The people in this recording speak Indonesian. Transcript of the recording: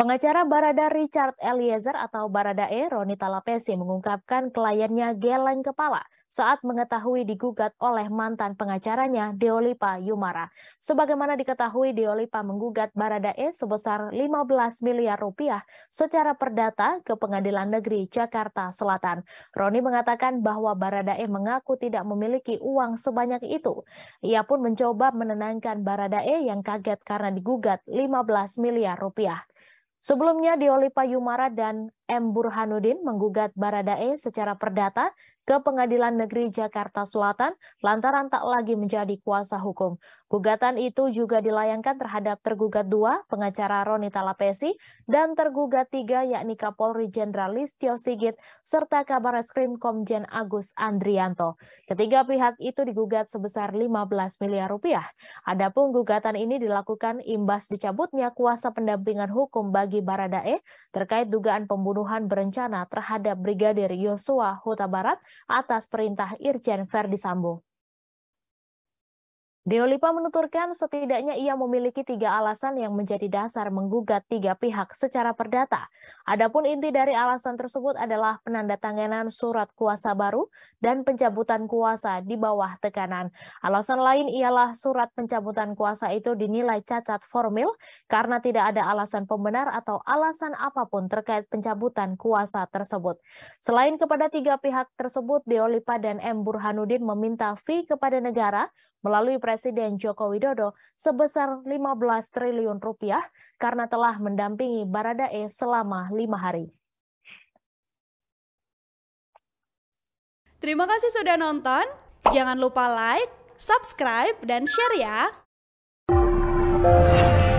Pengacara Barada Richard Eliezer atau Baradae, Roni Talapesi, mengungkapkan kliennya geleng kepala saat mengetahui digugat oleh mantan pengacaranya Deolipa Yumara. Sebagaimana diketahui, Deolipa menggugat Baradae sebesar 15 miliar rupiah secara perdata ke Pengadilan Negeri Jakarta Selatan. Roni mengatakan bahwa Baradae mengaku tidak memiliki uang sebanyak itu. Ia pun mencoba menenangkan Baradae yang kaget karena digugat 15 miliar rupiah. Sebelumnya Dioli Payumara dan M. Burhanuddin menggugat Baradae secara perdata ke Pengadilan Negeri Jakarta Selatan lantaran tak lagi menjadi kuasa hukum. Gugatan itu juga dilayangkan terhadap tergugat dua, pengacara Roni Talapesi, dan tergugat tiga, yakni Kapolri Jenderal Listio Sigit, serta Kabar Eskrim Komjen Agus Andrianto. Ketiga pihak itu digugat sebesar 15 miliar rupiah. Adapun gugatan ini dilakukan imbas dicabutnya kuasa pendampingan hukum bagi Baradae terkait dugaan pembunuhan pembunuhan berencana terhadap Brigadir Yosua Huta Barat atas perintah Irjen Verdi Sambo. Deolipa menuturkan setidaknya ia memiliki tiga alasan yang menjadi dasar menggugat tiga pihak secara perdata. Adapun inti dari alasan tersebut adalah penandatanganan surat kuasa baru dan pencabutan kuasa di bawah tekanan. Alasan lain ialah surat pencabutan kuasa itu dinilai cacat formil karena tidak ada alasan pembenar atau alasan apapun terkait pencabutan kuasa tersebut. Selain kepada tiga pihak tersebut, Deolipa dan M. Burhanuddin meminta fee kepada negara melalui Presiden Joko Widodo sebesar 15 triliun rupiah karena telah mendampingi Baradae selama lima hari. Terima kasih sudah nonton. Jangan lupa like, subscribe, dan share ya.